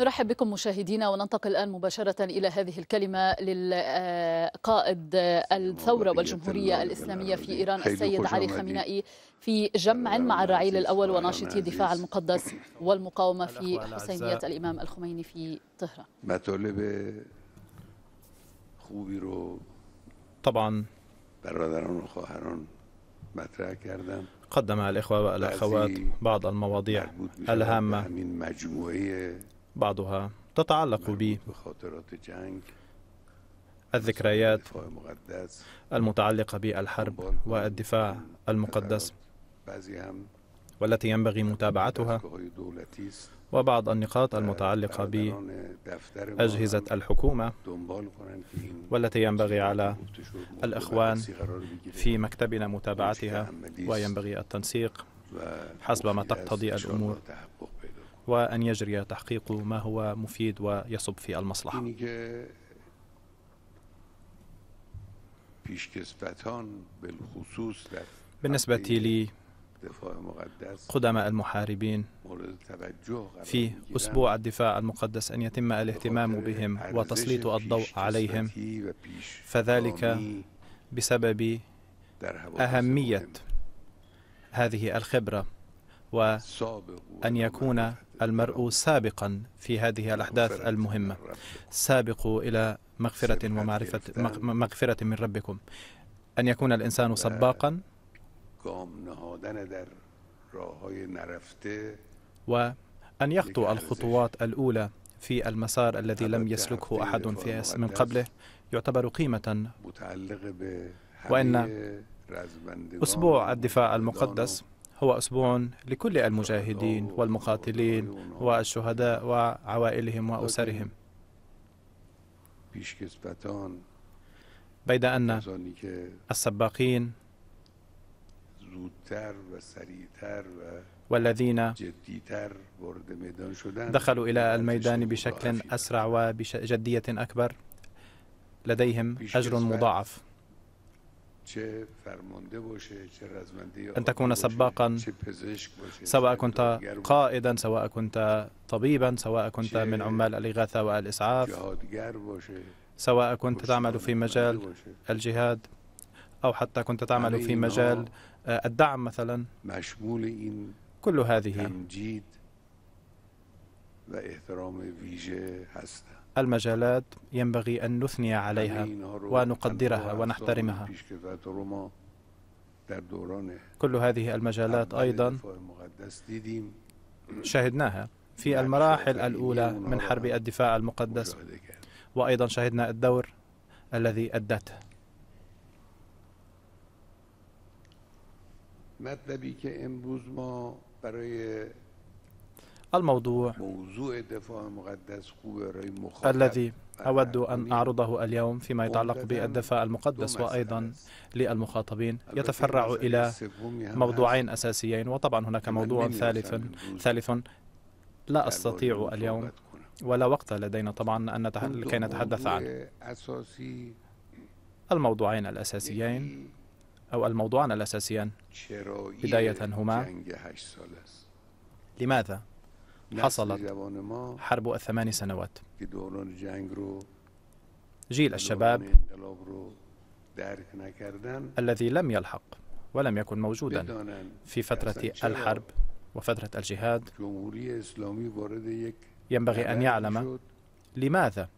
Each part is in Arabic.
نرحب بكم مشاهدينا وننتقل الآن مباشرة إلى هذه الكلمة للقائد الثورة والجمهورية الإسلامية في إيران السيد علي خمينائي في جمع آه، مع الرعيل الأول وناشطي دفاع المقدس والمقاومة في حسينية الإمام الخميني في طهران طبعا قدم الإخوة والأخوات بعض المواضيع الهامة بعضها تتعلق ب الذكريات المتعلقة بالحرب والدفاع اه، المقدس والتي ينبغي متابعتها وبعض النقاط المتعلقة بأجهزة الحكومة والتي ينبغي على الإخوان في مكتبنا متابعتها وينبغي التنسيق حسب ما تقتضي الأمور وأن يجري تحقيق ما هو مفيد ويصب في المصلحة بالنسبة لي قدماء المحاربين في أسبوع الدفاع المقدس أن يتم الاهتمام بهم وتسليط الضوء عليهم فذلك بسبب أهمية هذه الخبرة وأن يكون المرء سابقا في هذه الأحداث المهمة سابقوا إلى مغفرة ومعرفة مغفرة من ربكم أن يكون الإنسان سباقا وأن يخطو الخطوات الأولى في المسار الذي لم يسلكه أحد في من قبله يعتبر قيمة وإن أسبوع الدفاع المقدس هو أسبوع لكل المجاهدين والمقاتلين والشهداء وعوائلهم وأسرهم بيد أن السباقين والذين دخلوا إلى الميدان بشكل أسرع وبجدية أكبر لديهم أجر مضاعف أن تكون سباقا سواء كنت قائدا سواء كنت طبيبا سواء كنت من عمال الإغاثة والإسعاف سواء كنت تعمل في مجال الجهاد أو حتى كنت تعمل في مجال آه، الدعم مثلا كل هذه المجالات ينبغي أن نثني عليها ونقدرها ونحترمها كل هذه المجالات أيضا شهدناها في المراحل الأولى من حرب الدفاع المقدس وأيضا شهدنا الدور الذي أدته مطلبی که امروز ما برای الموضوع الذي أود أن أعرضه اليوم فيما يتعلق بالدفاع المقدس وأيضا للمخاطبين يتفرع إلى موضوعين أساسيين وطبعا هناك موضوع ثالث ثالث لا أستطيع اليوم ولا وقت لدينا طبعا أن نتحدث كي نتحدث عنه الموضوعين الأساسيين أو الموضوعان الأساسيان بداية هما لماذا حصلت حرب الثمان سنوات جيل الشباب الذي لم يلحق ولم يكن موجودا في فترة الحرب وفترة الجهاد ينبغي أن يعلم لماذا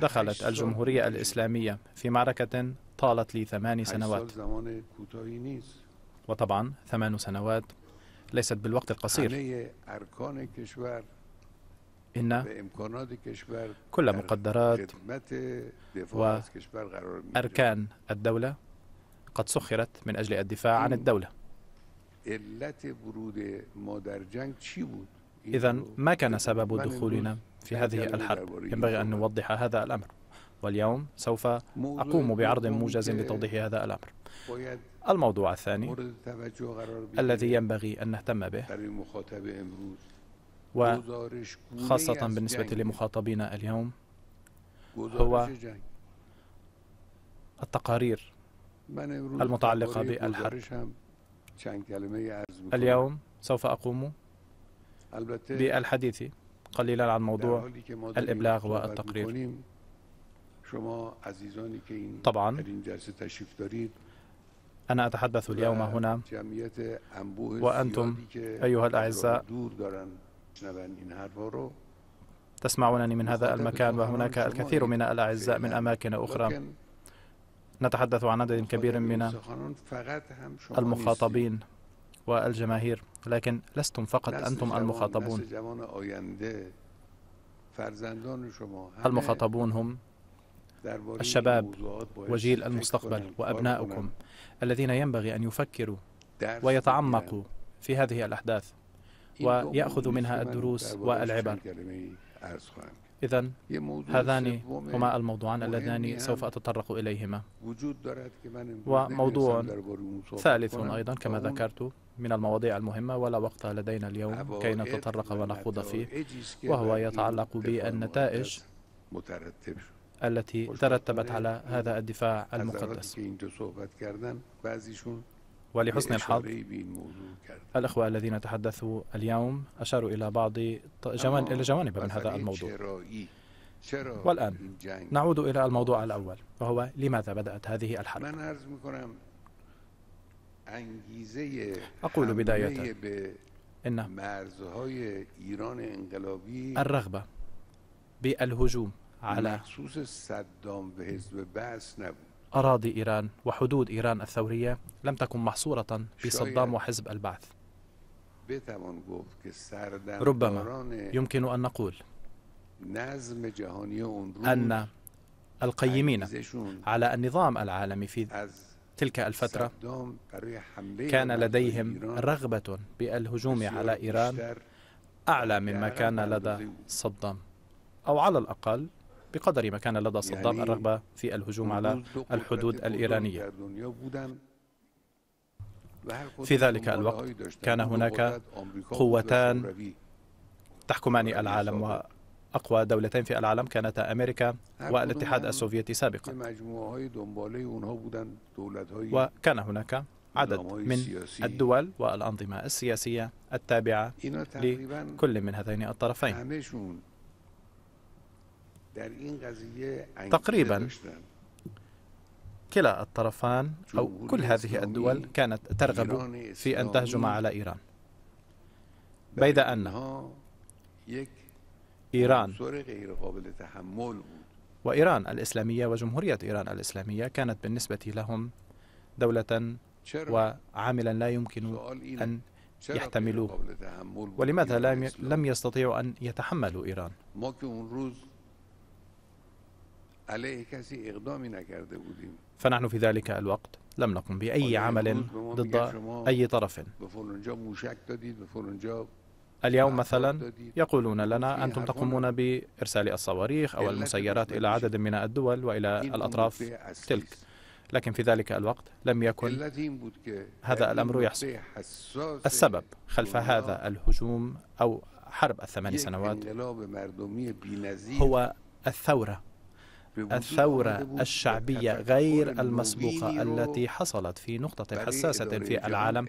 دخلت الجمهورية الإسلامية في معركة طالت لي سنوات وطبعا ثمان سنوات ليست بالوقت القصير إن كل مقدرات وأركان الدولة قد سخرت من أجل الدفاع عن الدولة إذا ما كان سبب دخولنا في هذه الحرب ينبغي أن نوضح هذا الأمر واليوم سوف أقوم بعرض موجز لتوضيح هذا الأمر الموضوع الثاني الذي ينبغي أن نهتم به وخاصة بالنسبة لمخاطبينا اليوم هو التقارير المتعلقة بالحرب اليوم سوف أقوم بالحديث قليلا عن موضوع الإبلاغ والتقرير طبعا أنا أتحدث اليوم هنا وأنتم أيها الأعزاء تسمعونني من هذا المكان وهناك الكثير من الأعزاء من أماكن أخرى نتحدث عن عدد كبير من المخاطبين والجماهير لكن لستم فقط أنتم المخاطبون المخاطبون هم الشباب وجيل المستقبل وأبناؤكم الذين ينبغي أن يفكروا ويتعمقوا في هذه الأحداث ويأخذوا منها الدروس والعبر إذا هذان هما الموضوعان اللذان سوف أتطرق إليهما وموضوع ثالث أيضا كما ذكرت من المواضيع المهمة ولا وقت لدينا اليوم كي نتطرق ونخوض فيه وهو يتعلق بالنتائج التي ترتبت على هذا الدفاع المقدس ولحسن الحظ الأخوة الذين تحدثوا اليوم أشاروا إلى بعض جوان... إلى جوانب من هذا الموضوع والآن نعود إلى الموضوع الأول وهو لماذا بدأت هذه الحرب أقول بداية إن الرغبة بالهجوم على أراضي إيران وحدود إيران الثورية لم تكن محصورة بصدام وحزب البعث ربما يمكن أن نقول أن القيمين على النظام العالمي في تلك الفترة كان لديهم رغبة بالهجوم على إيران أعلى مما كان لدى صدام أو على الأقل بقدر ما كان لدى صدام يعني الرغبة في الهجوم على الحدود الإيرانية في ذلك الوقت كان هناك قوتان تحكمان العالم وأقوى دولتين في العالم كانتا أمريكا والاتحاد السوفيتي سابقا وكان هناك عدد من الدول والأنظمة السياسية التابعة لكل من هذين الطرفين تقريبا كلا الطرفان أو كل هذه الدول كانت ترغب في أن تهجم على إيران بيد أن إيران وإيران الإسلامية وجمهورية إيران الإسلامية كانت بالنسبة لهم دولة وعاملا لا يمكن أن يحتملوه ولماذا لم يستطيعوا أن يتحملوا إيران فنحن في ذلك الوقت لم نقم بأي عمل ضد أي طرف اليوم مثلا يقولون لنا أنتم تقومون بإرسال الصواريخ أو المسيرات إلى عدد من الدول وإلى الأطراف تلك لكن في ذلك الوقت لم يكن هذا الأمر يحصل السبب خلف هذا الهجوم أو حرب الثمان سنوات هو الثورة الثورة الشعبية غير المسبوقة التي حصلت في نقطة حساسة في العالم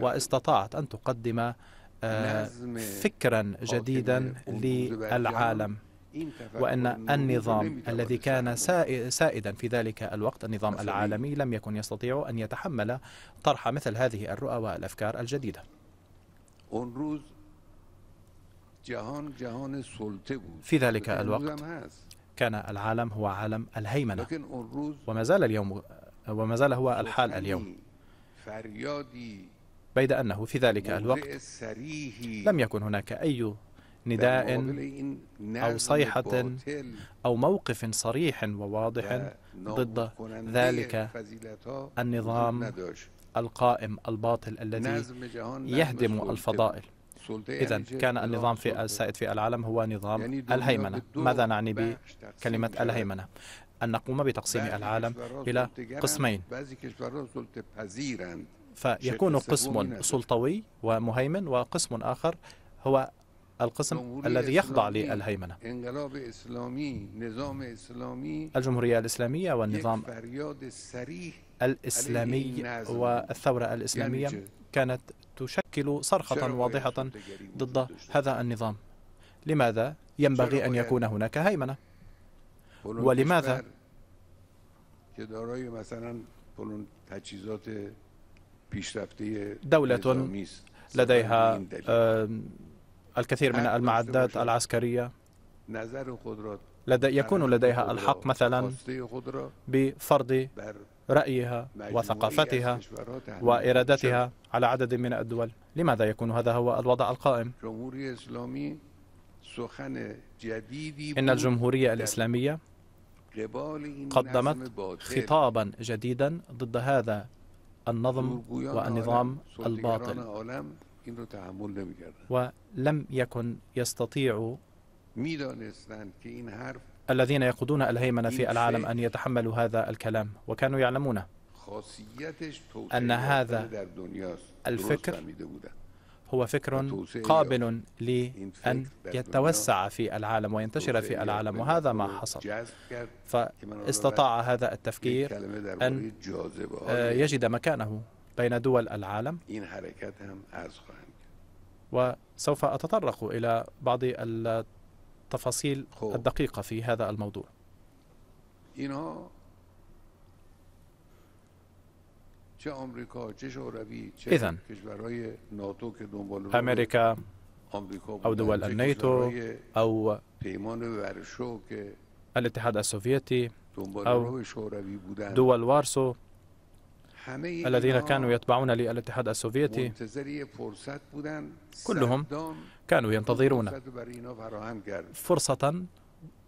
واستطاعت أن تقدم آه، فكرا جديدا للعالم وأن النظام الذي كان سائدا في ذلك الوقت النظام العالمي لم يكن يستطيع أن يتحمل طرح مثل هذه الرؤى والأفكار الجديدة في ذلك الوقت كان العالم هو عالم الهيمنة وما زال اليوم وما زال هو الحال اليوم بيد أنه في ذلك الوقت لم يكن هناك أي نداء نعم أو صيحة أو موقف صريح وواضح ضد ذلك النظام القائم الباطل الذي يهدم الفضائل إذا كان النظام في السائد في العالم هو نظام يعني الهيمنة ماذا نعني بكلمة الهيمنة أن نقوم بتقسيم العالم إلى قسمين فيكون قسم سلطوي ومهيمن وقسم آخر هو القسم الذي يخضع للهيمنة الجمهورية الإسلامية والنظام الإسلامي والثورة الإسلامية كانت تشكل صرخة واضحة ضد هذا النظام لماذا ينبغي أن يكون هناك هيمنة ولماذا دولة لديها الكثير من المعدات العسكرية لدي يكون لديها الحق مثلا بفرض رأيها وثقافتها وإرادتها على عدد من الدول لماذا يكون هذا هو الوضع القائم؟ إن الجمهورية الإسلامية قدمت خطابا جديدا ضد هذا النظم والنظام الباطل ولم يكن يستطيع الذين يقودون الهيمنة في العالم أن يتحملوا هذا الكلام وكانوا يعلمون أن هذا الفكر هو فكر قابل لأن يتوسع في العالم وينتشر في العالم وهذا ما حصل فاستطاع هذا التفكير أن آه، يجد مكانه بين دول العالم وسوف أتطرق إلى بعض التفاصيل الدقيقة في هذا الموضوع إذا أمريكا أو دول الناتو أو الاتحاد السوفيتي أو دول وارسو الذين كانوا يتبعون للاتحاد السوفيتي كلهم كانوا ينتظرون فرصة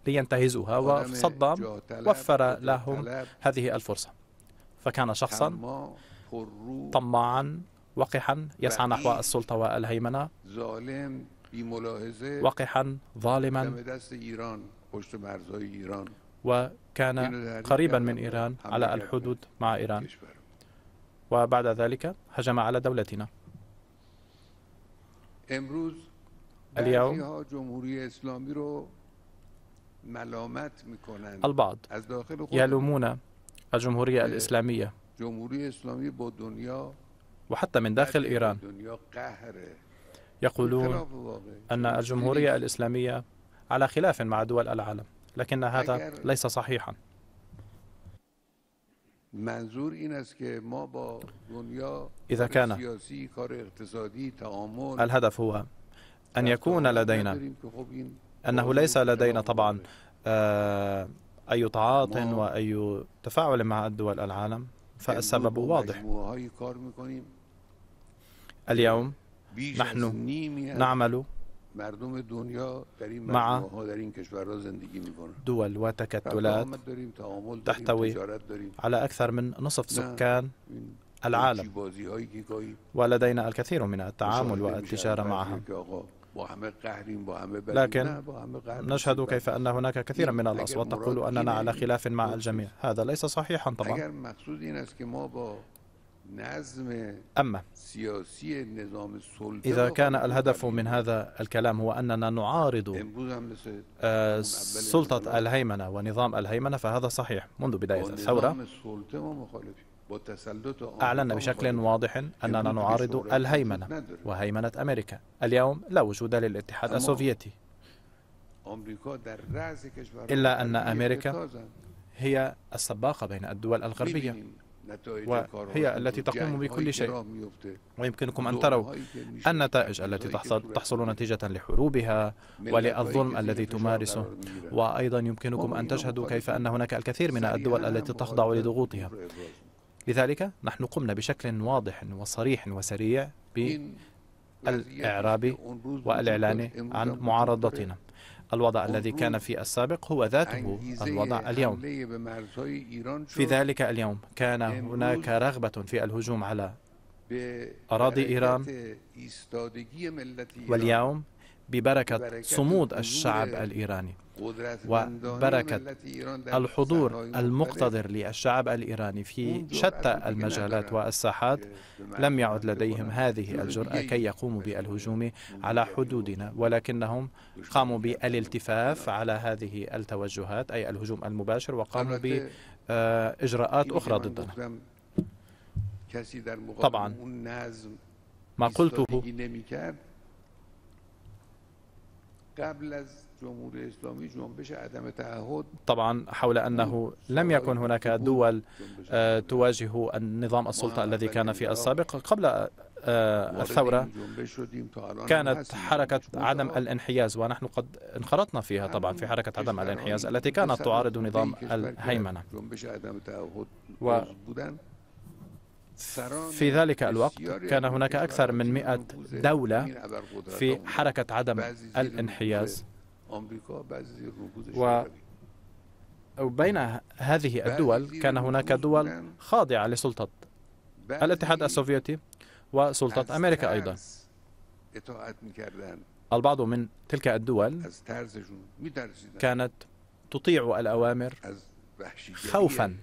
لينتهزوها وصدام وفر لهم هذه الفرصة فكان شخصا طماعا وقحا يسعى نحو السلطة والهيمنة وقحا ظالما وكان قريبا من إيران على الحدود مع إيران وبعد ذلك هجم على دولتنا امروز اليوم البعض يلومون الجمهورية الإسلامية وحتى من داخل إيران يقولون أن الجمهورية الإسلامية على خلاف مع دول العالم لكن هذا ليس صحيحا منظور این است که ما با دنیا إذا كان سیاسی کار اقتصادی تعامل الهدف هو أن يكون لدينا أنه ليس لدينا طبعا آه، أي تعاط وأي تفاعل مع دول العالم فالسبب واضح اليوم نحن نعمل مردم دنیا در این مع در این زندگی دول وتكتلات تحتوي على أكثر من نصف سكان العالم ولدينا الكثير من التعامل والتجارة معهم لكن نشهد كيف أن هناك كثيرا من الأصوات تقول أننا على خلاف مع الجميع هذا ليس صحيحا طبعا أما إذا كان الهدف من هذا الكلام هو أننا نعارض آه، سلطة الهيمنة ونظام الهيمنة فهذا صحيح منذ بداية الثورة أعلن بشكل واضح أننا نعارض الهيمنة وهيمنة أمريكا اليوم لا وجود للاتحاد السوفيتي إلا أن أمريكا هي السباقة بين الدول الغربية وهي التي تقوم بكل شيء ويمكنكم أن تروا النتائج التي تحصل, تحصل نتيجة لحروبها وللظلم الذي تمارسه وأيضا يمكنكم أن تشهدوا كيف أن هناك الكثير من الدول التي تخضع لضغوطها لذلك نحن قمنا بشكل واضح وصريح وسريع بالإعراب والإعلان عن معارضتنا الوضع الذي كان في السابق هو ذاته الوضع اليوم في ذلك اليوم كان هناك رغبة في الهجوم على أراضي إيران واليوم ببركة صمود الشعب الإيراني وبركة الحضور المقتدر للشعب الإيراني في شتى المجالات والساحات لم يعد لديهم هذه الجرأة كي يقوموا بالهجوم على حدودنا ولكنهم قاموا بالالتفاف على هذه التوجهات أي الهجوم المباشر وقاموا بإجراءات أخرى ضدنا طبعا ما قلته قبل طبعا حول أنه لم يكن هناك دول آه، تواجه النظام السلطة الذي كان في السابق قبل آه، الثورة كانت حركة عدم الانحياز ونحن قد انخرطنا فيها طبعا في حركة عدم الانحياز التي كانت تعارض نظام الهيمنة و في ذلك الوقت كان هناك أكثر من 100 دولة في حركة عدم الانحياز أمريكا و وبين هذه الدول كان هناك دول خاضعة لسلطة الاتحاد السوفيتي وسلطة أمريكا أيضا البعض من تلك الدول كانت تطيع الأوامر خوفا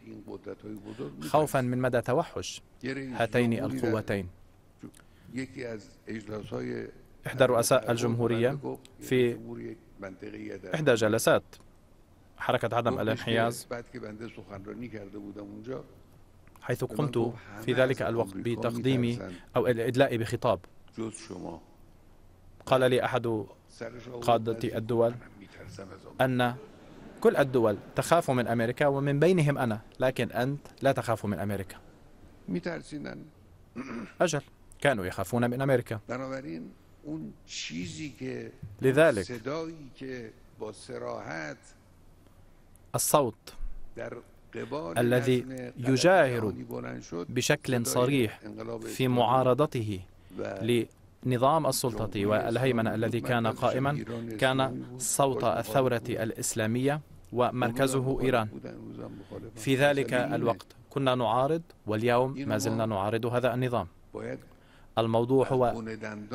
خوفا من مدى توحش هاتين القوتين إحدى رؤساء الجمهورية في إحدى جلسات حركة عدم الانحياز حيث قمت في ذلك الوقت بتقديم أو الإدلاء بخطاب قال لي أحد قادة الدول أن كل الدول تخاف من أمريكا ومن بينهم أنا لكن أنت لا تخاف من أمريكا أجل كانوا يخافون من أمريكا لذلك الصوت الذي يجاهر بشكل صريح في معارضته لنظام السلطة والهيمنة الذي كان قائما كان صوت الثورة الإسلامية ومركزه إيران في ذلك الوقت كنا نعارض واليوم ما زلنا نعارض هذا النظام الموضوع هو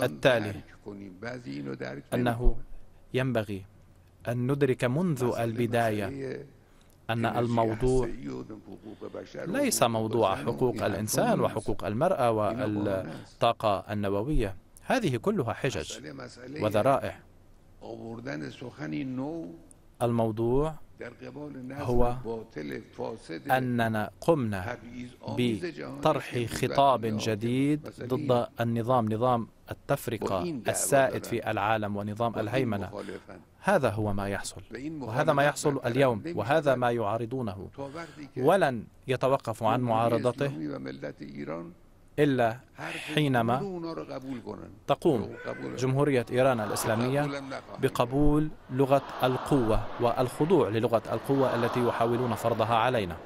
التالي يعني أنه ينبغي أن ندرك منذ البداية أن الموضوع ليس موضوع حقوق يعني الإنسان وحقوق المرأة والطاقة النووية هذه كلها حجج وذرائع الموضوع هو أننا قمنا بطرح خطاب جديد ضد النظام نظام التفرقة السائد في العالم ونظام الهيمنة هذا هو ما يحصل وهذا ما يحصل اليوم وهذا ما يعارضونه ولن يتوقفوا عن معارضته إلا حينما تقوم جمهورية إيران الإسلامية بقبول لغة القوة والخضوع للغة القوة التي يحاولون فرضها علينا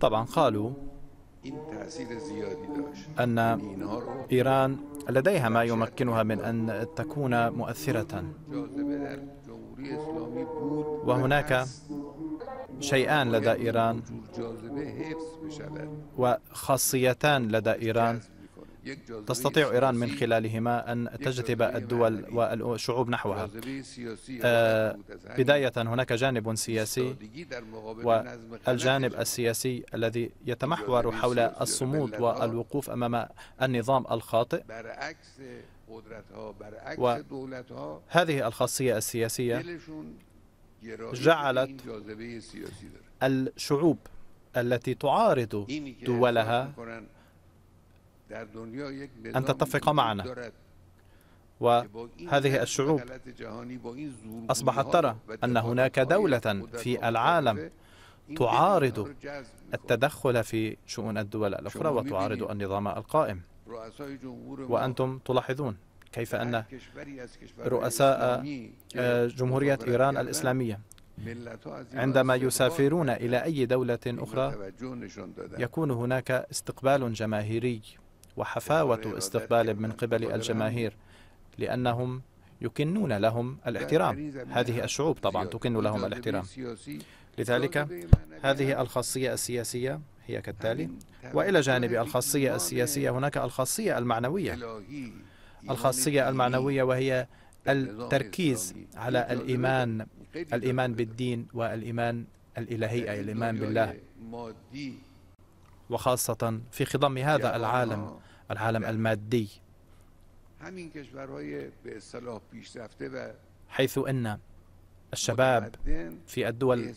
طبعا قالوا أن إيران لديها ما يمكنها من أن تكون مؤثرة وهناك شيئان لدى إيران وخاصيتان لدى إيران تستطيع إيران من خلالهما أن تجذب الدول والشعوب نحوها آه، بداية هناك جانب سياسي والجانب السياسي الذي يتمحور حول الصمود والوقوف أمام النظام الخاطئ وهذه الخاصية السياسية جعلت الشعوب التي تعارض دولها أن تتفق معنا وهذه الشعوب أصبحت ترى أن هناك دولة في العالم تعارض التدخل في شؤون الدول الأخرى وتعارض النظام القائم وأنتم تلاحظون كيف أن رؤساء آه، جمهورية إيران الإسلامية عندما يسافرون إلى أي دولة أخرى يكون هناك استقبال جماهيري وحفاوة استقبال من قبل الجماهير لأنهم يكنون لهم الاحترام هذه الشعوب طبعا تكن لهم الاحترام لذلك هذه الخاصية السياسية هي كالتالي وإلى جانب الخاصية السياسية هناك الخاصية المعنوية الخاصية المعنوية وهي التركيز على الإيمان الإيمان بالدين والإيمان الإلهي أي الإيمان بالله وخاصة في خضم هذا العالم العالم المادي حيث أن الشباب في الدول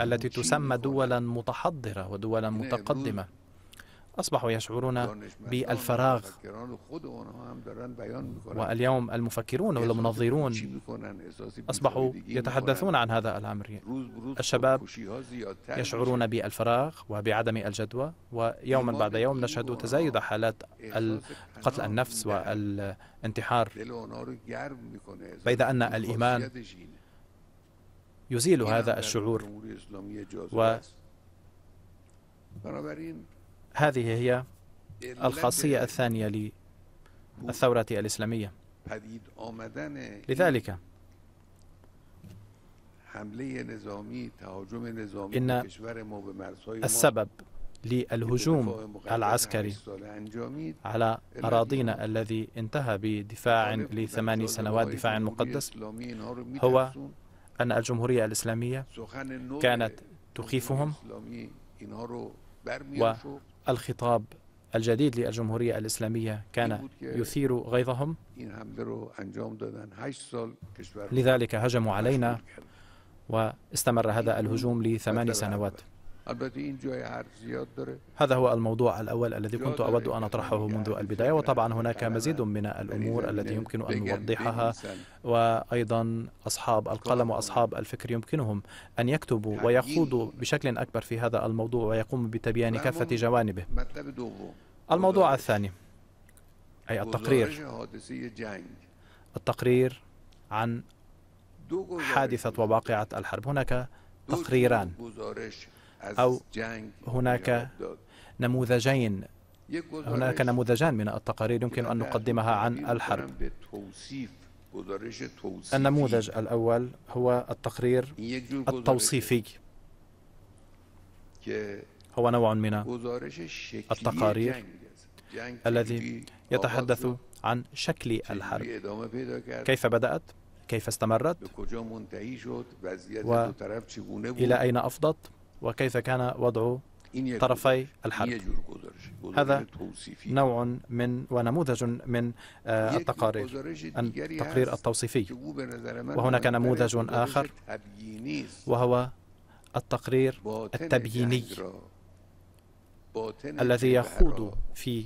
التي تسمى دولا متحضرة ودولا متقدمة أصبحوا يشعرون بالفراغ واليوم المفكرون والمنظرون أصبحوا يتحدثون عن هذا الأمر الشباب يشعرون بالفراغ وبعدم الجدوى ويوما بعد يوم نشهد تزايد حالات قتل النفس والانتحار بيد أن الإيمان يزيل هذا الشعور و هذه هي الخاصية الثانية للثورة الإسلامية لذلك إن السبب للهجوم العسكري على أراضينا الذي انتهى بدفاع لثماني سنوات دفاع مقدس هو أن الجمهورية الإسلامية كانت تخيفهم الخطاب الجديد للجمهورية الإسلامية كان يثير غيظهم لذلك هجموا علينا واستمر هذا الهجوم لثمان سنوات هذا هو الموضوع الأول الذي كنت أود أن أطرحه منذ البداية وطبعا هناك مزيد من الأمور التي يمكن أن نوضحها وأيضا أصحاب القلم وأصحاب الفكر يمكنهم أن يكتبوا ويخوضوا بشكل أكبر في هذا الموضوع ويقوموا بتبيان كافة جوانبه الموضوع الثاني أي التقرير التقرير عن حادثة وواقعة الحرب هناك تقريران أو هناك نموذجين هناك نموذجان من التقارير يمكن أن نقدمها عن الحرب النموذج الأول هو التقرير التوصيفي هو نوع من التقارير الذي يتحدث عن شكل الحرب كيف بدأت كيف استمرت وإلى أين أفضت وكيف كان وضع طرفي الحرب هذا نوع من ونموذج من آه، التقارير التقرير التوصيفي وهناك نموذج آخر وهو التقرير التبييني الذي يخوض في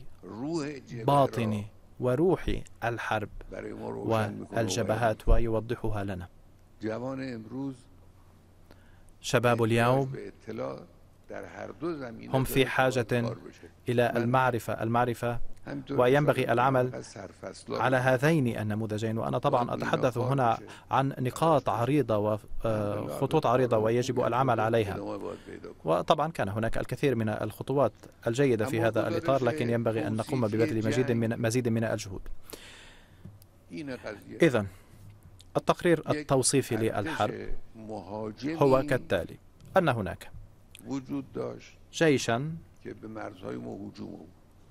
باطن وروح الحرب والجبهات ويوضحها لنا شباب اليوم هم في حاجة إلى المعرفة المعرفة وينبغي العمل على هذين النموذجين وأنا طبعا أتحدث هنا عن نقاط عريضة وخطوط آه، عريضة ويجب العمل عليها وطبعا كان هناك الكثير من الخطوات الجيدة في هذا الإطار لكن ينبغي أن نقوم ببذل مزيد من مزيد من الجهود إذا التقرير التوصيفي للحرب هو كالتالي أن هناك جيشا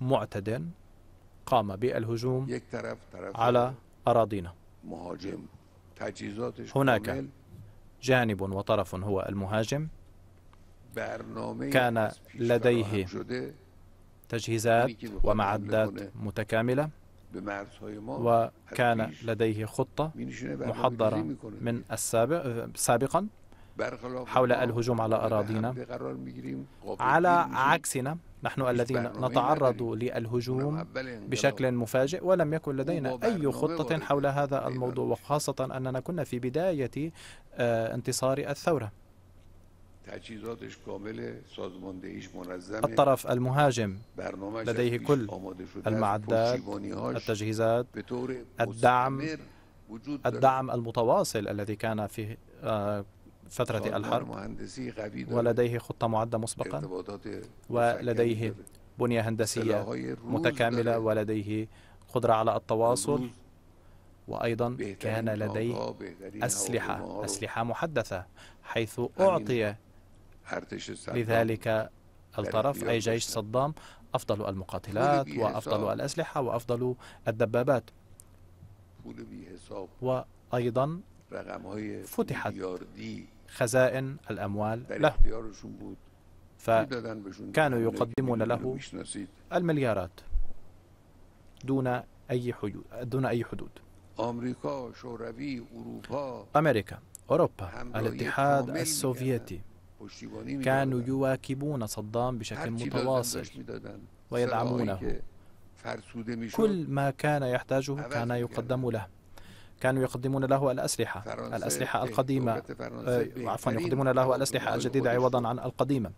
معتد قام بالهجوم على أراضينا هناك جانب وطرف هو المهاجم كان لديه تجهيزات ومعدات متكاملة وكان لديه خطة محضرة من السابق سابقا حول الهجوم على أراضينا على عكسنا نحن الذين نتعرض للهجوم بشكل مفاجئ ولم يكن لدينا أي خطة حول هذا الموضوع ايوه. وخاصة أننا كنا في بداية آه، انتصار الثورة الطرف المهاجم لديه كل المعدات التجهيزات الدعم الدعم المتواصل الذي كان في آه، فترة الحرب ولديه خطة معدة مسبقا ولديه بنية هندسية متكاملة ولديه قدرة على التواصل وأيضا كان لديه أسلحة أسلحة محدثة حيث أعطي لذلك الطرف يعني أي جيش صدام أفضل المقاتلات وأفضل الأسلحة وأفضل الدبابات وأيضا فتحت خزائن الأموال له فكانوا يقدمون له المليارات دون أي حدود دون أي حدود أمريكا أوروبا الاتحاد السوفيتي كانوا يواكبون صدام بشكل متواصل ويدعمونه كل ما كان يحتاجه كان يقدم له كانوا يقدمون له الأسلحة الأسلحة القديمة آه، عفوا يقدمون له الأسلحة الجديدة عوضا عن القديمة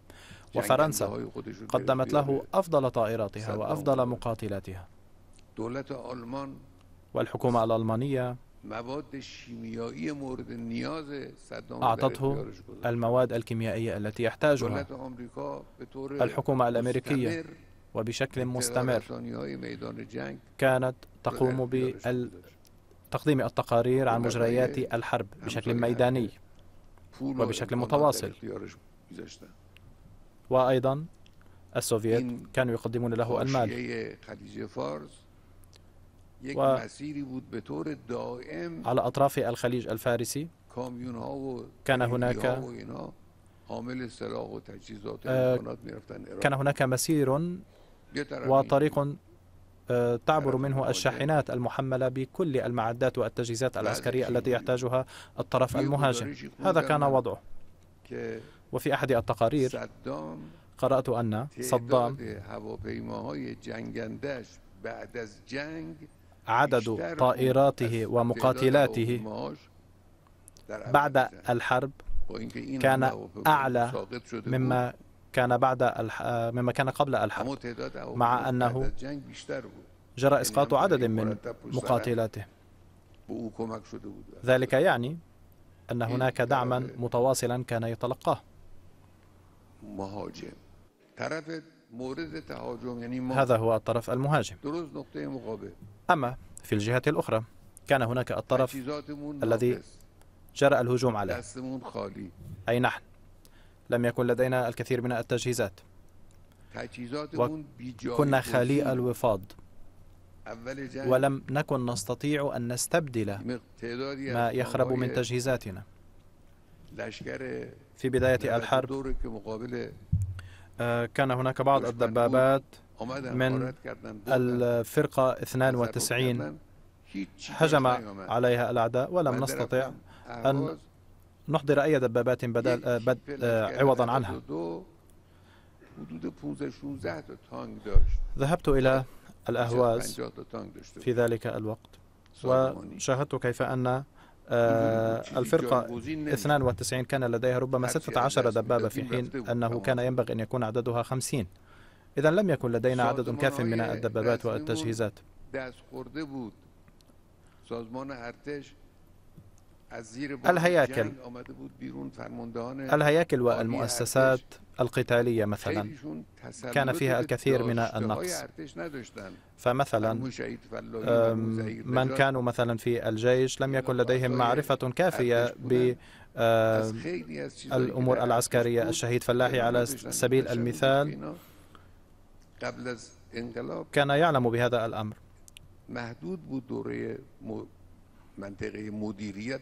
وفرنسا قدمت له أفضل طائراتها وأفضل مقاتلاتها والحكومة الألمانية أعطته المواد الكيميائية التي يحتاجها الحكومة الأمريكية وبشكل مستمر كانت تقوم بتقديم التقارير عن مجريات الحرب بشكل ميداني وبشكل متواصل وأيضا السوفيت كانوا يقدمون له المال و على أطراف الخليج الفارسي كان هناك اه، كان هناك مسير وطريق اه، تعبر منه الشاحنات المحملة بكل المعدات والتجهيزات العسكرية التي يحتاجها الطرف المهاجم هذا كان وضعه وفي أحد التقارير قرأت أن صدام عدد طائراته ومقاتلاته بعد الحرب كان أعلى مما كان بعد مما كان قبل الحرب مع أنه جرى إسقاط عدد من مقاتلاته ذلك يعني أن هناك دعما متواصلا كان يتلقاه هذا هو الطرف المهاجم أما في الجهة الأخرى كان هناك الطرف الذي جرى الهجوم عليه أي نحن لم يكن لدينا الكثير من التجهيزات وكنا خالي الوفاض ولم نكن نستطيع أن نستبدل ما يخرب من تجهيزاتنا في بداية الحرب آه، كان هناك بعض الدبابات من الفرقة 92 هجم عليها الأعداء ولم نستطع أن نحضر أي دبابات بدل بد آه، عوضا عنها ذهبت إلى الأهواز في ذلك الوقت وشاهدت كيف أن آه، الفرقة 92 كان لديها ربما 16 دبابة في حين أنه آه. كان ينبغي أن يكون عددها 50 إذا لم يكن لدينا عدد كاف من الدبابات والتجهيزات الهياكل الهياكل والمؤسسات القتالية مثلا كان فيها الكثير من النقص فمثلا من كانوا مثلا في الجيش لم يكن لديهم معرفة كافية ب الأمور العسكرية الشهيد فلاحي على سبيل المثال كان يعلم بهذا الأمر منطقه بود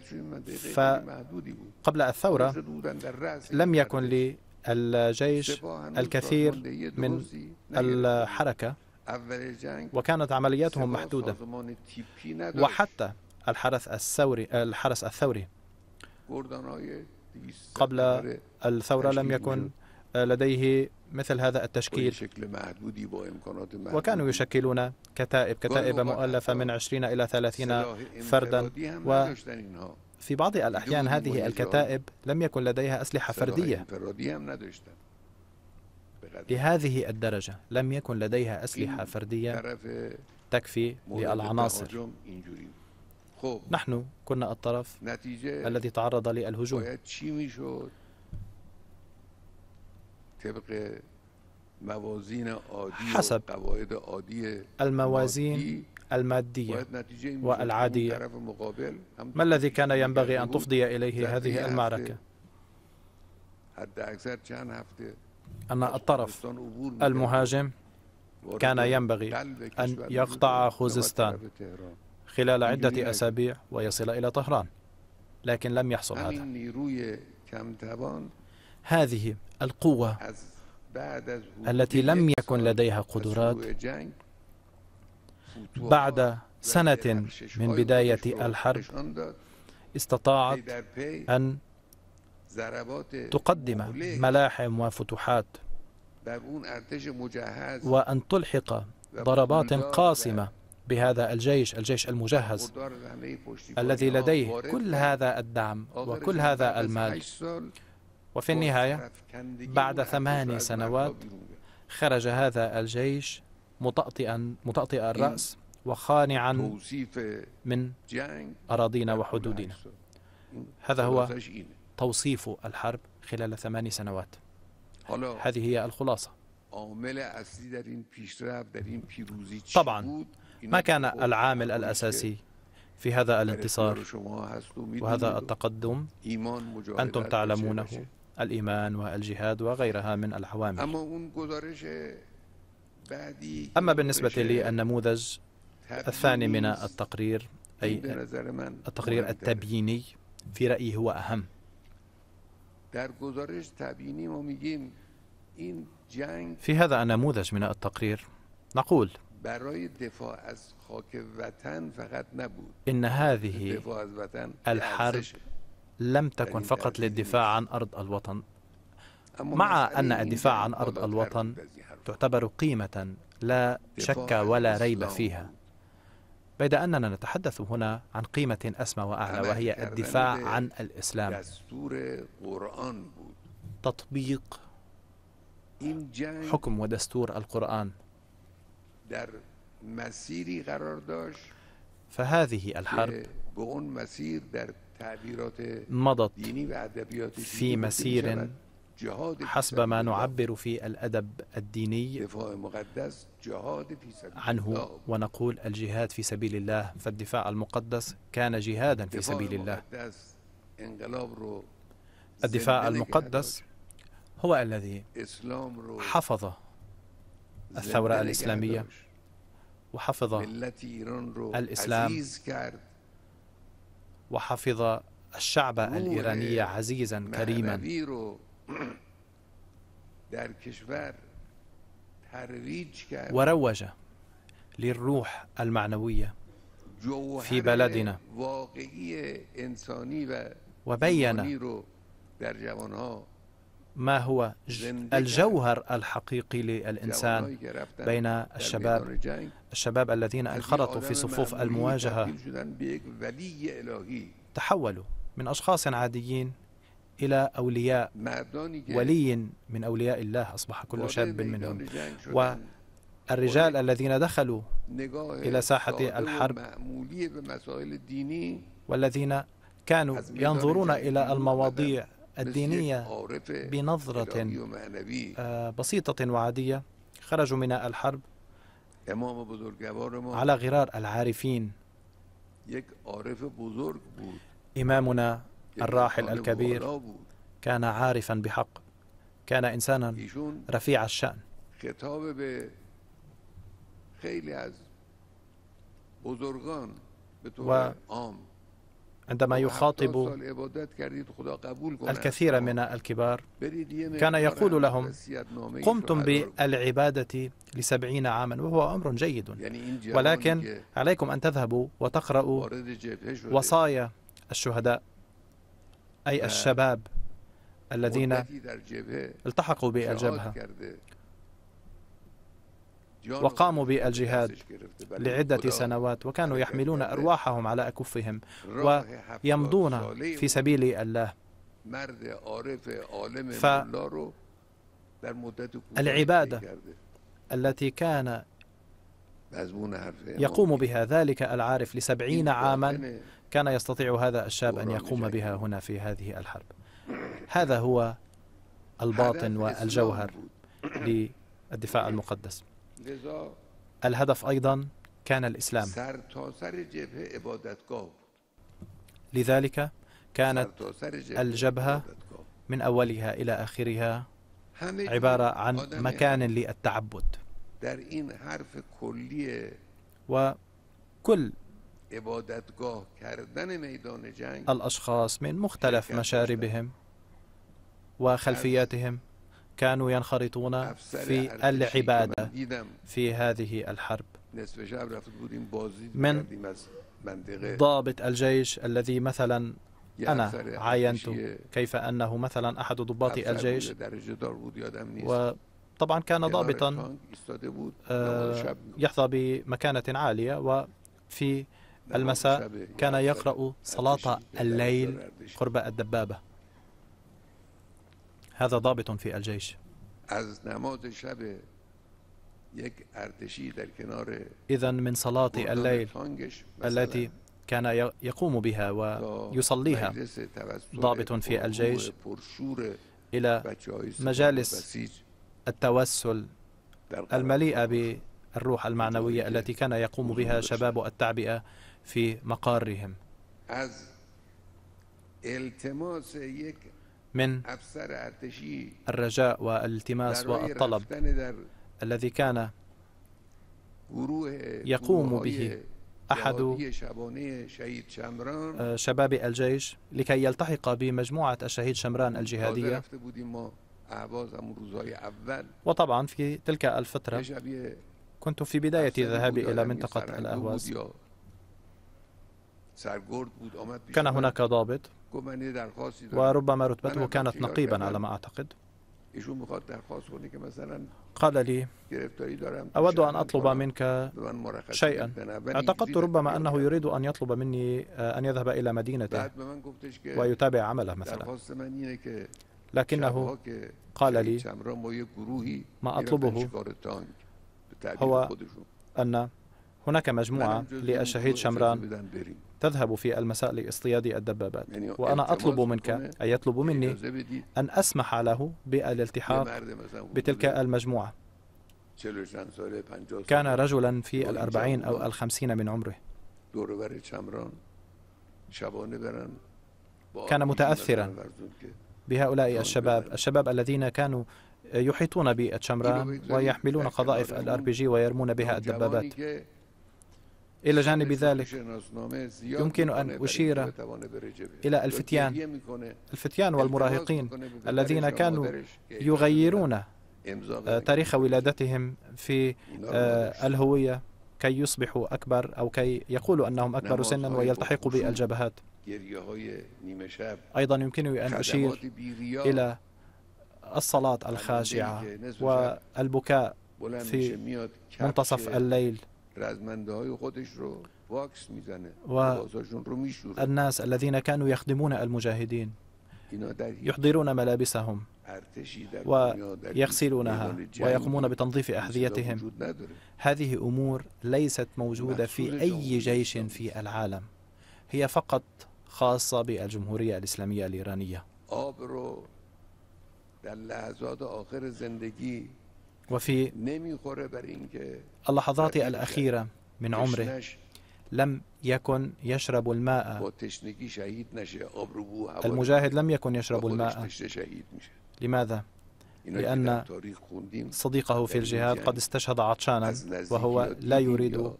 قبل الثورة لم يكن للجيش الكثير من الحركة وكانت عملياتهم محدودة وحتى الحرس الثوري الحرس الثوري قبل الثورة لم يكن لديه مثل هذا التشكيل وكانوا يشكلون كتائب كتائب مؤلفة من 20 إلى 30 فردا و في بعض الأحيان هذه الكتائب لم يكن لديها أسلحة فردية لهذه الدرجة لم يكن لديها أسلحة فردية تكفي للعناصر نحن كنا الطرف الذي تعرض للهجوم طبق موازین عادی حسب قواعد عادی الموازين المادية والعادية ما الذي كان ينبغي أن تفضي إليه هذه المعركة أن الطرف المهاجم كان ينبغي أن يقطع خوزستان خلال عدة أسابيع ويصل إلى طهران لكن لم يحصل هذا هذه القوة التي لم يكن لديها قدرات بعد سنة من بداية الحرب استطاعت أن تقدم ملاحم وفتوحات وأن تلحق ضربات قاصمة بهذا الجيش الجيش المجهز الذي لديه كل هذا الدعم وكل هذا المال وفي النهاية بعد ثمان سنوات خرج هذا الجيش متأطئا متأطئ الرأس وخانعا من أراضينا وحدودنا هذا هو توصيف الحرب خلال ثمان سنوات هذه هي الخلاصة طبعا ما كان العامل الأساسي في هذا الانتصار وهذا التقدم أنتم تعلمونه الإيمان والجهاد وغيرها من العوامل أما بالنسبة للنموذج الثاني من التقرير أي التقرير التبييني في رأيي هو أهم في هذا النموذج من التقرير نقول إن هذه الحرب لم تكن يعني فقط للدفاع عن أرض الوطن مع أن الدفاع عن أرض الوطن تعتبر قيمة لا شك ولا ريب فيها بيد أننا نتحدث هنا عن قيمة أسمى وأعلى وهي الدفاع عن الإسلام تطبيق حكم ودستور القرآن فهذه الحرب مضت في مسير حسب ما نعبر في الأدب الديني عنه ونقول الجهاد في سبيل الله فالدفاع المقدس كان جهادا في سبيل الله الدفاع المقدس هو الذي حفظ الثورة الإسلامية وحفظ الإسلام وحفظ الشعب الإيراني عزيزا كريما وروج للروح المعنوية في بلدنا وبين ما هو الجوهر الحقيقي للإنسان بين الشباب الشباب الذين انخرطوا في صفوف المواجهة تحولوا من أشخاص عاديين إلى أولياء ولي من أولياء الله أصبح كل شاب منهم والرجال الذين دخلوا إلى ساحة الحرب والذين كانوا ينظرون إلى المواضيع الدينية بنظرة آه، بسيطة وعادية خرجوا من الحرب على غرار العارفين إمامنا الراحل الكبير كان عارفا بحق كان إنسانا رفيع الشأن و عندما يخاطب الكثير من الكبار كان يقول لهم قمتم بالعبادة لسبعين عاما وهو أمر جيد يعني ولكن عليكم أن تذهبوا وتقرأوا وصايا الشهداء أي آه. الشباب الذين التحقوا بالجبهة وقاموا بالجهاد لعدة سنوات وكانوا يحملون أرواحهم على أكفهم ويمضون في سبيل الله فالعبادة التي كان يقوم بها ذلك العارف لسبعين عاما كان يستطيع هذا الشاب أن يقوم بها هنا في هذه الحرب هذا هو الباطن والجوهر للدفاع المقدس الهدف أيضا كان الإسلام لذلك كانت الجبهة من أولها إلى آخرها عبارة عن مكان للتعبد وكل الأشخاص من مختلف مشاربهم وخلفياتهم كانوا ينخرطون في العبادة في هذه الحرب من ضابط الجيش الذي مثلا أنا عينت كيف أنه مثلا أحد ضباط الجيش وطبعا كان ضابطا آه، يحظى بمكانة عالية وفي المساء كان يقرأ صلاة الليل قرب الدبابة هذا ضابط في الجيش إذا من صلاة الليل التي كان يقوم بها ويصليها ضابط في الجيش إلى مجالس التوسل المليئة بالروح المعنوية التي كان يقوم بها شباب التعبئة في مقارهم من الرجاء والالتماس والطلب الذي كان يقوم به أحد آه، شباب الجيش لكي يلتحق بمجموعة الشهيد شمران الجهادية وطبعا في تلك الفترة كنت في بداية ذهابي إلى منطقة الأهواز كان هناك ضابط وربما رتبته كانت نقيبا على ما أعتقد قال لي أود أن أطلب منك شيئا اعتقدت ربما أنه يريد أن يطلب مني آه، أن يذهب إلى مدينته ويتابع عمله مثلا لكنه قال لي ما أطلبه هو أن هناك مجموعة للشهيد شمران تذهب في المساء لاصطياد الدبابات يعني وأنا أطلب منك أي يطلب مني أن أسمح له بالالتحاق بتلك المجموعة كان رجلا في الأربعين أو الخمسين من عمره كان متأثرا بهؤلاء الشباب الشباب الذين كانوا يحيطون بالشمران ويحملون قذائف الار بي جي ويرمون بها الدبابات إلى جانب ذلك يمكن أن أشير إلى الفتيان الفتيان والمراهقين الذين كانوا يغيرون آه، تاريخ ولادتهم في آه، الهوية كي يصبحوا أكبر أو كي يقولوا أنهم أكبر سنا ويلتحقوا بالجبهات أيضا يمكنني أن أشير إلى الصلاة الخاشعة والبكاء في منتصف الليل رزمنده های خودش رو واکس میزنه و رو میشوره الناس الذين كانوا يخدمون المجاهدين يحضرون ملابسهم ويغسلونها ويقومون بتنظيف أحذيتهم هذه أمور ليست موجودة في أي جيش في العالم هي فقط خاصة بالجمهورية الإسلامية الإيرانية وفي اللحظات الأخيرة من عمره لم يكن يشرب الماء المجاهد لم يكن يشرب الماء لماذا؟ لأن صديقه في الجهاد قد استشهد عطشانا وهو لا يريد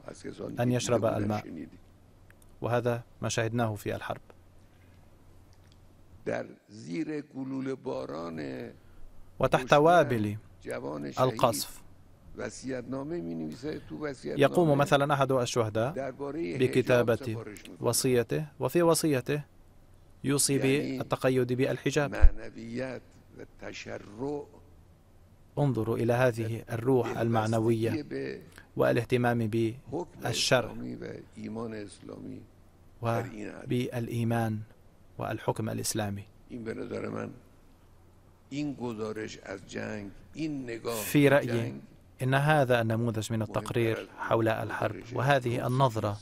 أن يشرب الماء وهذا ما شاهدناه في الحرب وتحت وابل القصف يقوم مثلا أحد الشهداء بكتابة وصيته وفي وصيته يوصي بالتقيد بالحجاب انظروا إلى هذه الروح المعنوية والاهتمام بالشرع وبالإيمان والحكم الإسلامي في رأيي إن هذا النموذج من التقرير حول الحرب وهذه النظرة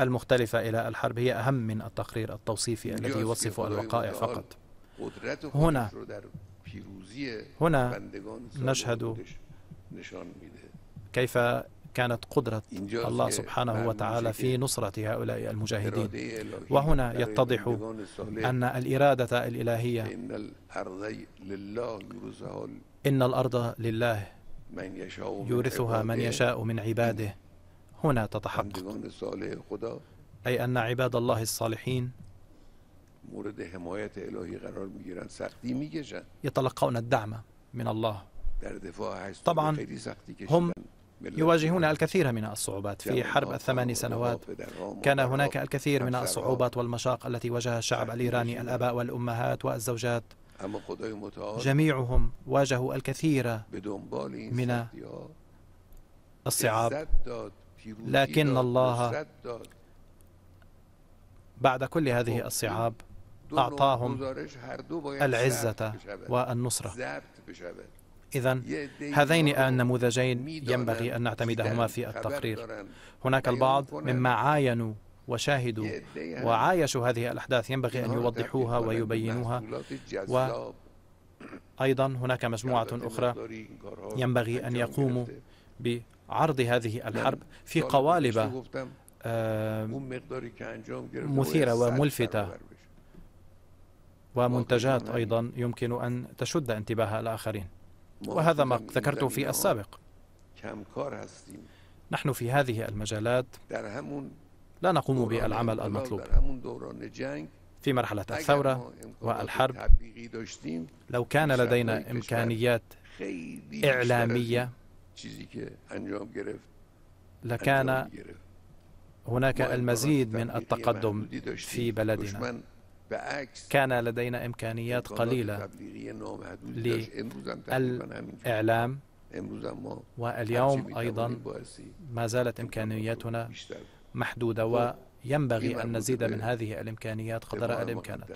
المختلفة إلى الحرب هي أهم من التقرير التوصيفي الذي يوصف الوقائع فقط هنا هنا نشهد كيف كانت قدرة الله سبحانه وتعالى في نصرة هؤلاء المجاهدين وهنا يتضح أن الإرادة الإلهية إن الأرض لله يورثها من يشاء من عباده هنا تتحقق أي أن عباد الله الصالحين يتلقون الدعم من الله طبعا هم يواجهون الكثير من الصعوبات في حرب الثمان سنوات كان هناك الكثير من الصعوبات والمشاق التي واجهها الشعب الإيراني الآباء والأمهات والزوجات جميعهم واجهوا الكثير من الصعاب لكن الله بعد كل هذه الصعاب أعطاهم العزة والنصرة إذا هذين النموذجين ينبغي أن نعتمدهما في التقرير هناك البعض مما عاينوا وشاهدوا وعايشوا هذه الأحداث ينبغي أن يوضحوها ويبينوها و أيضا هناك مجموعة أخرى ينبغي أن يقوموا بعرض هذه الحرب في قوالب آه، مثيرة وملفتة ومنتجات أيضا يمكن أن تشد انتباه الآخرين وهذا ما ذكرته في السابق نحن في هذه المجالات لا نقوم بالعمل المطلوب في مرحلة الثورة والحرب لو كان لدينا إمكانيات إعلامية لكان هناك المزيد من التقدم في بلدنا كان لدينا إمكانيات قليلة للإعلام واليوم أيضا ما زالت إمكانياتنا محدودة وينبغي أن نزيد من هذه الإمكانيات قدر الإمكانات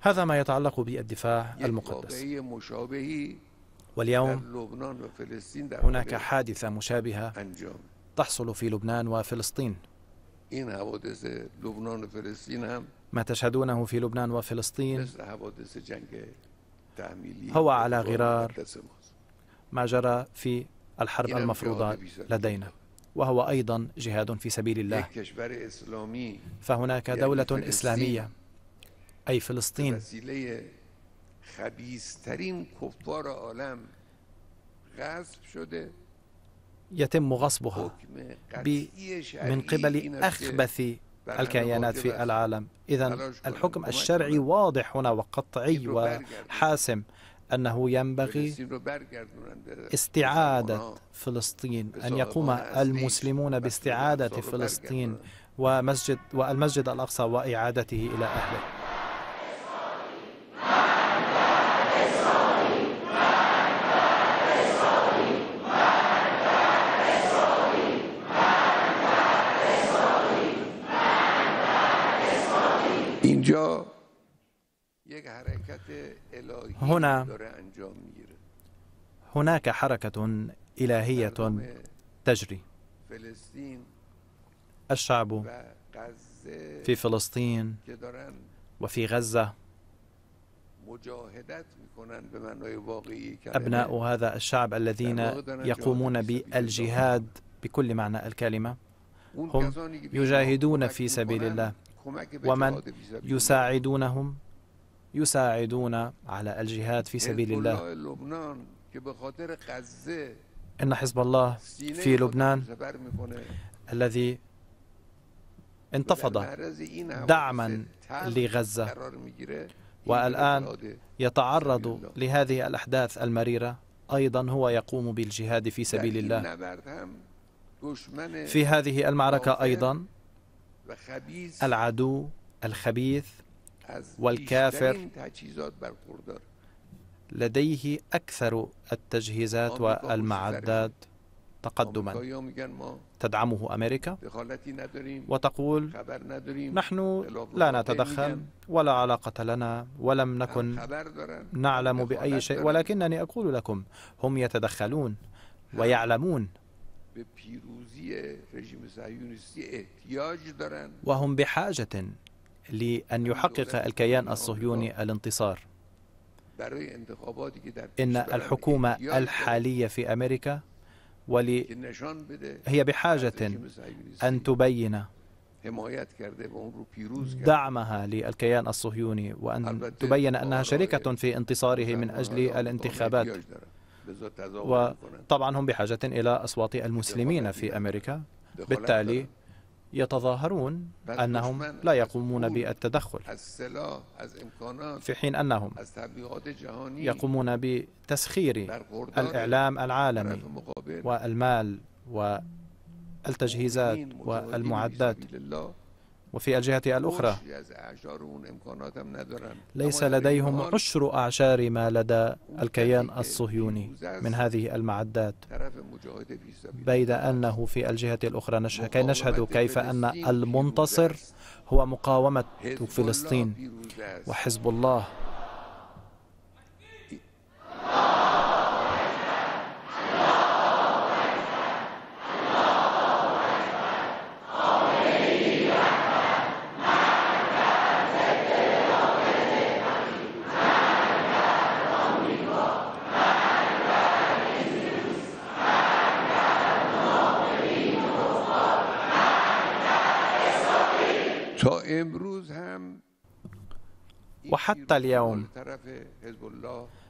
هذا ما يتعلق بالدفاع المقدس واليوم هناك حادثة مشابهة تحصل في لبنان وفلسطين ما تشهدونه في لبنان وفلسطين uh, هو على غرار ما جرى في الحرب المفروضة لدينا وهو أيضا جهاد في سبيل الله فهناك يعني دولة إسلامية أي فلسطين يتم غصبها من قبل أخبث الكيانات في العالم إذا الحكم الشرعي واضح هنا وقطعي وحاسم أنه ينبغي استعادة فلسطين أن يقوم المسلمون باستعادة فلسطين ومسجد والمسجد الأقصى وإعادته إلى أهله هنا هناك حركة إلهية تجري الشعب في فلسطين وفي غزة أبناء هذا الشعب الذين يقومون بالجهاد بكل معنى الكلمة هم يجاهدون في سبيل الله ومن يساعدونهم يساعدون على الجهاد في سبيل الله إن حزب الله في لبنان الذي انتفض دعما لغزة والآن يتعرض لهذه الأحداث المريرة أيضا هو يقوم بالجهاد في سبيل الله في هذه المعركة أيضا العدو الخبيث والكافر لديه أكثر التجهيزات والمعدات تقدما تدعمه أمريكا وتقول نحن لا نتدخل ولا علاقة لنا ولم نكن نعلم بأي شيء ولكنني أقول لكم هم يتدخلون ويعلمون وهم بحاجة لأن يحقق الكيان الصهيوني الانتصار إن الحكومة الحالية في أمريكا ولي هي بحاجة أن تبين دعمها للكيان الصهيوني وأن تبين أنها شريكة في انتصاره من أجل الانتخابات وطبعا هم بحاجة إلى أصوات المسلمين في أمريكا بالتالي يتظاهرون أنهم لا يقومون بالتدخل في حين أنهم يقومون بتسخير الإعلام العالمي والمال والتجهيزات والمعدات وفي الجهة الأخرى ليس لديهم عشر أعشار ما لدى الكيان الصهيوني من هذه المعدات بيد أنه في الجهة الأخرى كي نشهد كيف أن المنتصر هو مقاومة فلسطين وحزب الله وحتى اليوم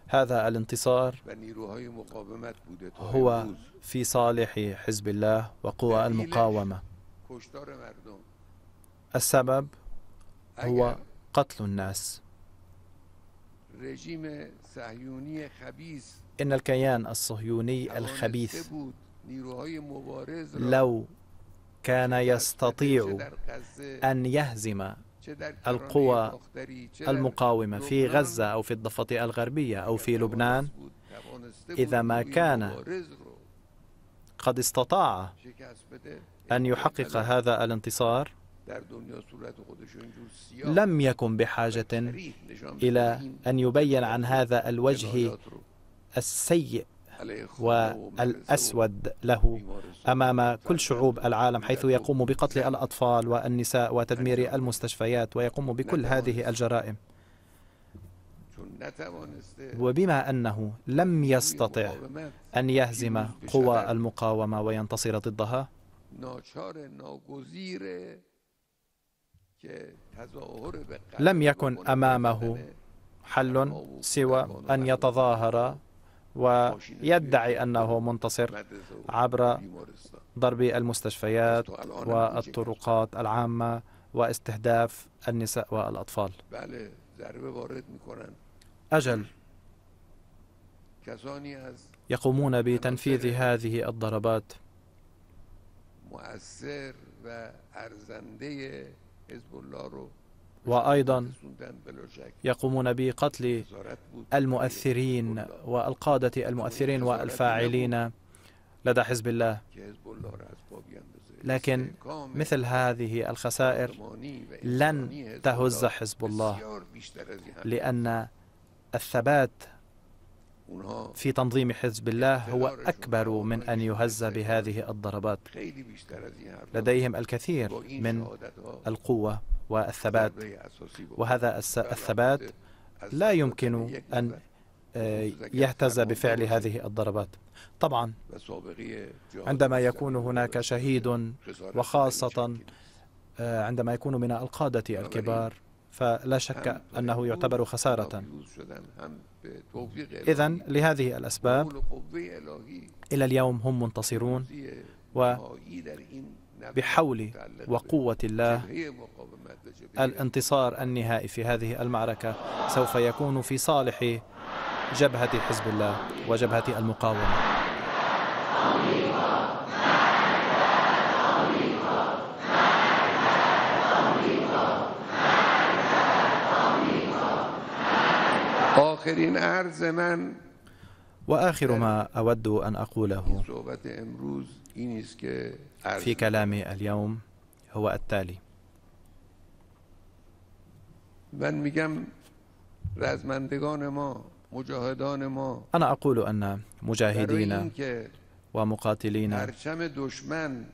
هذا الانتصار هو في صالح حزب الله وقوى المقاومة السبب هو قتل الناس إن الكيان الصهيوني الخبيث لو كان يستطيع أن يهزم القوى المقاومة في غزة أو في الضفة الغربية أو في لبنان إذا ما كان قد استطاع أن يحقق هذا الانتصار لم يكن بحاجة إلى أن يبين عن هذا الوجه السيء والأسود له أمام كل شعوب العالم حيث يقوم بقتل الأطفال والنساء وتدمير المستشفيات ويقوم بكل هذه الجرائم وبما أنه لم يستطع أن يهزم قوى المقاومة وينتصر ضدها لم يكن أمامه حل سوى أن يتظاهر ويدعي أنه منتصر عبر ضرب المستشفيات والطرقات العامة واستهداف النساء والأطفال أجل يقومون بتنفيذ هذه الضربات مؤثر وارزنده حزب الله رو وأيضا يقومون بقتل المؤثرين والقادة المؤثرين والفاعلين لدى حزب الله لكن مثل هذه الخسائر لن تهز حزب الله لأن الثبات في تنظيم حزب الله هو أكبر من أن يهز بهذه الضربات لديهم الكثير من القوة والثبات وهذا الثبات لا يمكن أن آه، يهتز بفعل هذه الضربات طبعا عندما يكون هناك شهيد وخاصة آه، عندما يكون من القادة الكبار فلا شك أنه يعتبر خسارة إذا لهذه الأسباب إلى اليوم هم منتصرون و بحول وقوة الله الانتصار النهائي في هذه المعركة سوف يكون في صالح جبهة حزب الله وجبهة المقاومة وآخر ما أود أن أقوله في كلامي اليوم هو التالي من میگم رزمندگان ما مجاهدان ما أنا أقول أن مجاهدين ومقاتلين پرچم دشمن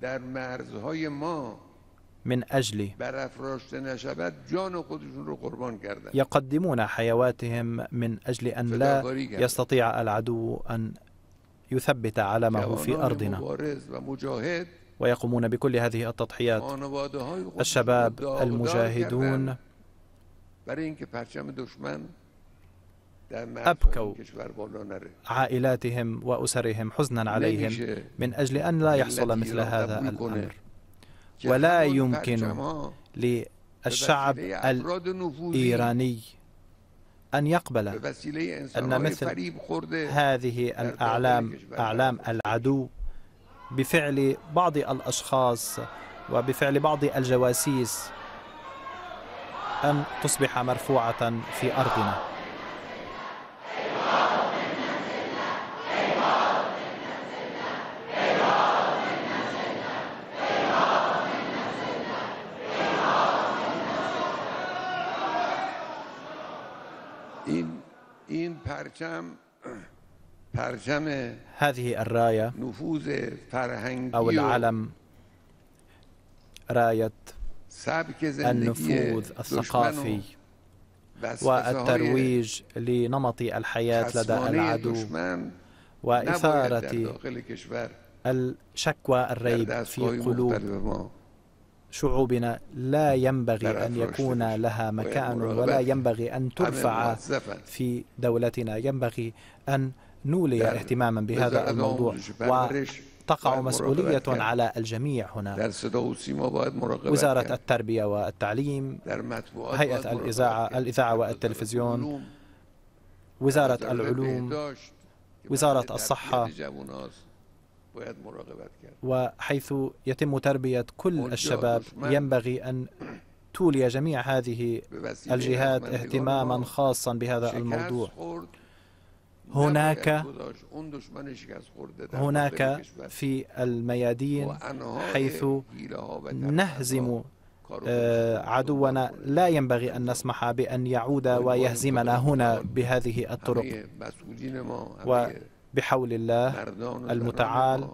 در مرزهای ما من أجل برافراشته نشود جان خودشون رو قربان کردن يقدمون حيواتهم من أجل أن لا يستطيع العدو أن يثبت علمه في أرضنا ويقومون بكل هذه التضحيات الشباب المجاهدون أبكوا عائلاتهم وأسرهم حزنا عليهم من أجل أن لا يحصل مثل هذا الأمر ولا يمكن للشعب الإيراني أن يقبل أن مثل هذه الأعلام أعلام العدو بفعل بعض الأشخاص وبفعل بعض الجواسيس أن تصبح مرفوعة في أرضنا هذه الراية أو العلم راية النفوذ الثقافي والترويج لنمط الحياة لدى العدو وإثارة الشكوى الريب في قلوب شعوبنا لا ينبغي أن يكون لها مكان ولا ينبغي أن ترفع في دولتنا ينبغي أن نولي اهتماما بهذا الموضوع وتقع مسؤولية على الجميع هنا وزارة التربية والتعليم هيئة الإذاعة, الإذاعة والتلفزيون وزارة العلوم وزارة الصحة وحيث يتم تربية كل الشباب ينبغي أن تولي جميع هذه الجهات اهتماما خاصا بهذا الموضوع هناك هناك في الميادين حيث نهزم آه، عدونا لا ينبغي أن نسمح بأن يعود ويهزمنا هنا بهذه الطرق بحول الله المتعال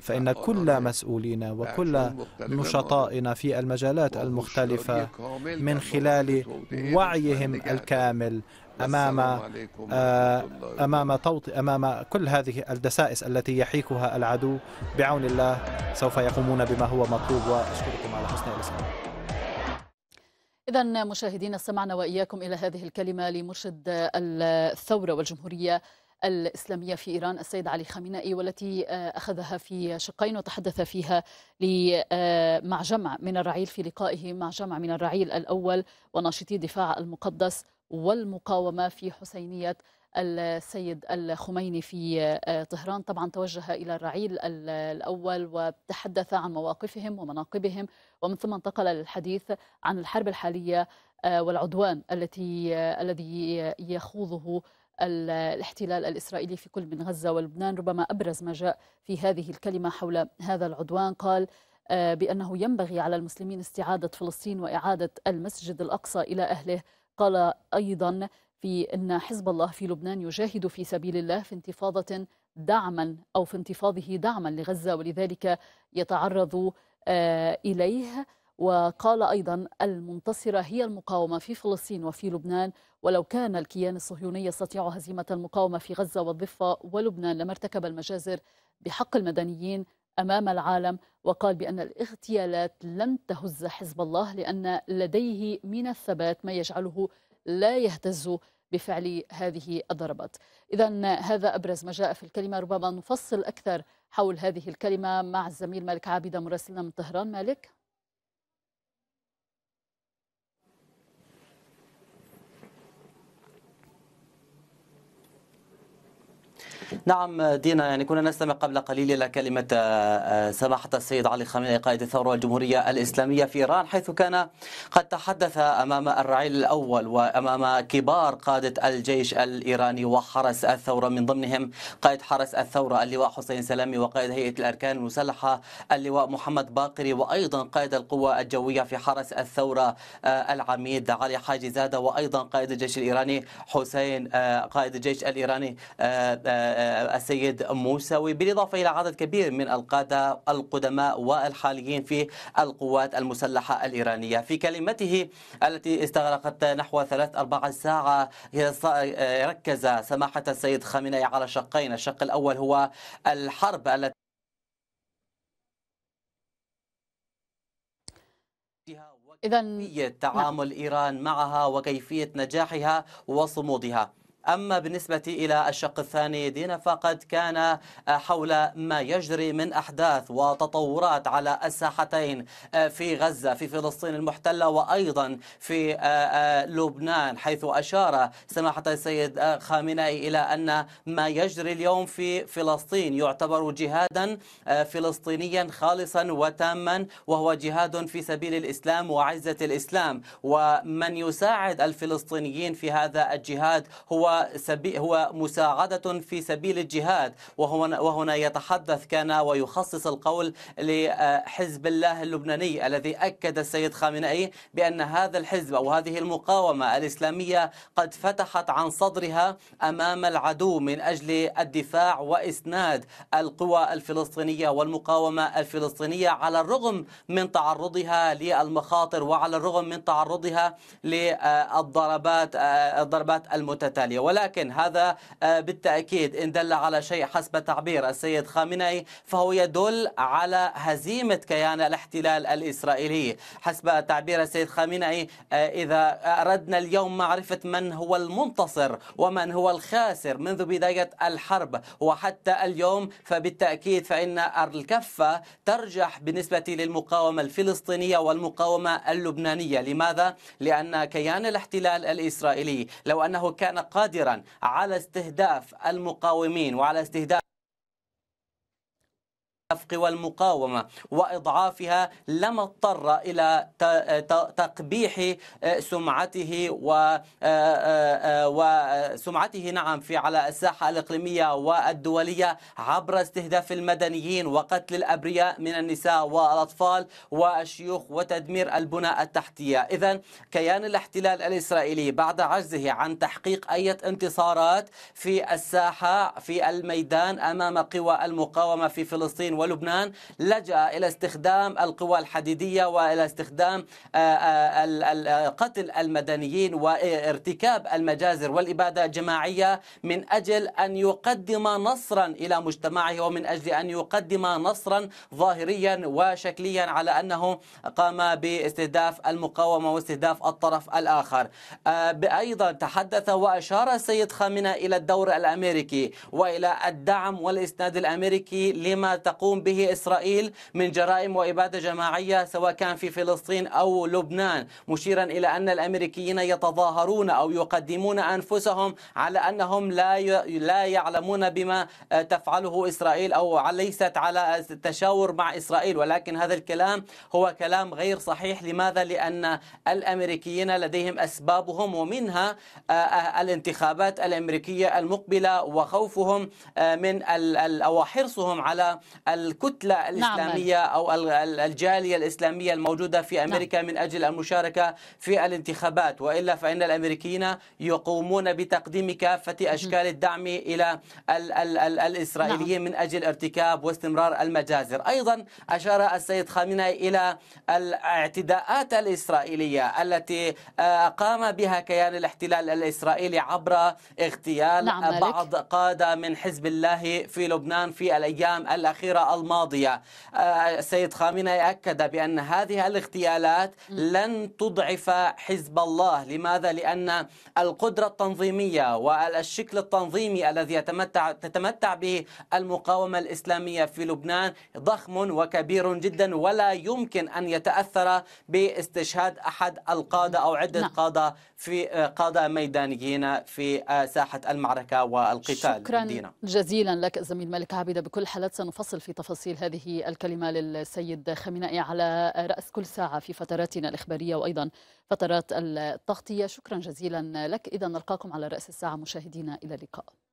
فإن كل مسؤولين وكل نشطائنا في المجالات المختلفة من خلال وعيهم الكامل أمام آه، أمام أمام كل هذه الدسائس التي يحيكها العدو بعون الله سوف يقومون بما هو مطلوب وأشكركم على حسن الإسلام إذا مشاهدينا استمعنا وإياكم إلى هذه الكلمة لمرشد الثورة والجمهورية الإسلامية في إيران السيد علي خامنئي والتي آه، أخذها في شقين وتحدث فيها آه، مع جمع من الرعيل في لقائه مع جمع من الرعيل الأول وناشطي دفاع المقدس والمقاومة في حسينية السيد الخميني في آه، طهران طبعا توجه إلى الرعيل الأول وتحدث عن مواقفهم ومناقبهم ومن ثم انتقل للحديث عن الحرب الحالية والعدوان التي الذي يخوضه الاحتلال الإسرائيلي في كل من غزة ولبنان ربما أبرز ما جاء في هذه الكلمة حول هذا العدوان قال آه، بأنه ينبغي على المسلمين استعادة فلسطين وإعادة المسجد الأقصى إلى أهله قال أيضا في أن حزب الله في لبنان يجاهد في سبيل الله في انتفاضة دعما أو في انتفاضه دعما لغزة ولذلك يتعرض آه، إليه وقال أيضا المنتصرة هي المقاومة في فلسطين وفي لبنان ولو كان الكيان الصهيوني يستطيع هزيمة المقاومة في غزة والضفة ولبنان لما ارتكب المجازر بحق المدنيين أمام العالم وقال بأن الاغتيالات لن تهز حزب الله لأن لديه من الثبات ما يجعله لا يهتز بفعل هذه الضربات إذا هذا أبرز ما جاء في الكلمة ربما نفصل أكثر حول هذه الكلمة مع الزميل مالك عابدة مراسلنا من طهران مالك نعم دينا يعني كنا نستمع قبل قليل إلى كلمة آه، آه، سماحة السيد علي خامنئي قائد الثورة الجمهورية الإسلامية في إيران حيث كان قد تحدث أمام الرعيل الأول وأمام كبار قادة الجيش الإيراني وحرس الثورة من ضمنهم قائد حرس الثورة اللواء حسين سلامي وقائد هيئة الأركان المسلحة اللواء محمد باقري وأيضا قائد القوة الجوية في حرس الثورة آه، العميد علي حاجي زادة وأيضا قائد الجيش الإيراني حسين قائد الجيش الإيراني السيد موسوي بالإضافة إلى عدد كبير من القادة القدماء والحاليين في القوات المسلحة الإيرانية في كلمته التي استغرقت نحو ثلاث أربع ساعة ركز سماحة السيد خامنئي على شقين الشق الأول هو الحرب التي إذا تعامل نعم. إيران معها وكيفية نجاحها وصمودها أما بالنسبة إلى الشق الثاني دينا فقد كان آه، حول ما يجري من أحداث وتطورات على الساحتين آه، في غزة في فلسطين المحتلة وأيضا في آه، لبنان حيث أشار سماحة السيد خامنائي إلى أن ما يجري اليوم في فلسطين يعتبر جهادا فلسطينيا خالصا وتاما وهو جهاد في سبيل الإسلام وعزة الإسلام ومن يساعد الفلسطينيين في هذا الجهاد هو هو هو مساعدة في سبيل الجهاد وهنا وهنا يتحدث كان ويخصص القول لحزب الله اللبناني الذي أكد السيد خامنئي بأن هذا الحزب أو هذه المقاومة الإسلامية قد فتحت عن صدرها أمام العدو من أجل الدفاع وإسناد القوى الفلسطينية والمقاومة الفلسطينية على الرغم من تعرضها للمخاطر وعلى الرغم من تعرضها للضربات الضربات المتتالية ولكن هذا آه، بالتأكيد إن دل على شيء حسب تعبير السيد خامنئي فهو يدل على هزيمة كيان الاحتلال الإسرائيلي حسب تعبير السيد خامنئي آه، إذا أردنا اليوم معرفة من هو المنتصر ومن هو الخاسر منذ بداية الحرب وحتى اليوم فبالتأكيد فإن الكفة ترجح بالنسبة للمقاومة الفلسطينية والمقاومة اللبنانية لماذا؟ لأن كيان الاحتلال الإسرائيلي لو أنه كان قادرا قادرا على استهداف المقاومين وعلى استهداف قوى والمقاومة وإضعافها لما اضطر إلى تقبيح آه، سمعته وسمعته آه، آه، نعم في على الساحة الإقليمية والدولية عبر استهداف المدنيين وقتل الأبرياء من النساء والأطفال والشيوخ وتدمير البنى التحتية إذا كيان الاحتلال الإسرائيلي بعد عجزه عن تحقيق أي انتصارات في الساحة في الميدان أمام قوى المقاومة في فلسطين ولبنان لجأ إلى استخدام القوى الحديدية وإلى استخدام آه، آه، آه، قتل المدنيين وارتكاب المجازر والإبادة الجماعية من أجل أن يقدم نصرا إلى مجتمعه ومن أجل أن يقدم نصرا ظاهريا وشكليا على أنه قام باستهداف المقاومة واستهداف الطرف الآخر أيضا تحدث وأشار السيد خامنئي إلى الدور الأمريكي وإلى الدعم والإسناد الأمريكي لما تقوم تقوم به إسرائيل من جرائم وإبادة جماعية سواء كان في فلسطين أو لبنان مشيرا إلى أن الأمريكيين يتظاهرون أو يقدمون أنفسهم على أنهم لا لا يعلمون بما آه، تفعله إسرائيل أو ليست على تشاور مع إسرائيل ولكن هذا الكلام هو كلام غير صحيح لماذا؟ لأن الأمريكيين لديهم أسبابهم ومنها آه، آه، الانتخابات الأمريكية المقبلة وخوفهم من أو حرصهم على الكتلة نعم، الإسلامية نعم. أو الجالية الإسلامية الموجودة في نعم. أمريكا نعم. من أجل المشاركة في الانتخابات وإلا فإن الأمريكيين يقومون بتقديم كافة أشكال الدعم إلى الإسرائيليين نعم. من أجل ارتكاب واستمرار المجازر أيضا أشار السيد خامنئي إلى الاعتداءات الإسرائيلية التي آه، قام بها كيان الاحتلال الإسرائيلي عبر اغتيال نعم بعض قادة من حزب الله في لبنان في الأيام الأخيرة الماضية السيد آه، خامنئي أكد بأن هذه الاغتيالات لن تضعف حزب الله لماذا؟ لأن القدرة التنظيمية والشكل التنظيمي الذي يتمتع تتمتع به المقاومة الإسلامية في لبنان ضخم وكبير جدا ولا يمكن أن يتأثر باستشهاد أحد القادة أو عدة نعم. قادة في قادة ميدانيين في آه، ساحة المعركة والقتال شكرا دينا. جزيلا لك الزميل ملك عبيدة بكل حالات سنفصل في تفاصيل هذه الكلمة للسيد خمينائي على رأس كل ساعة في فتراتنا الإخبارية وأيضا فترات التغطية شكرا جزيلا لك إذا نلقاكم على رأس الساعة مشاهدينا إلى اللقاء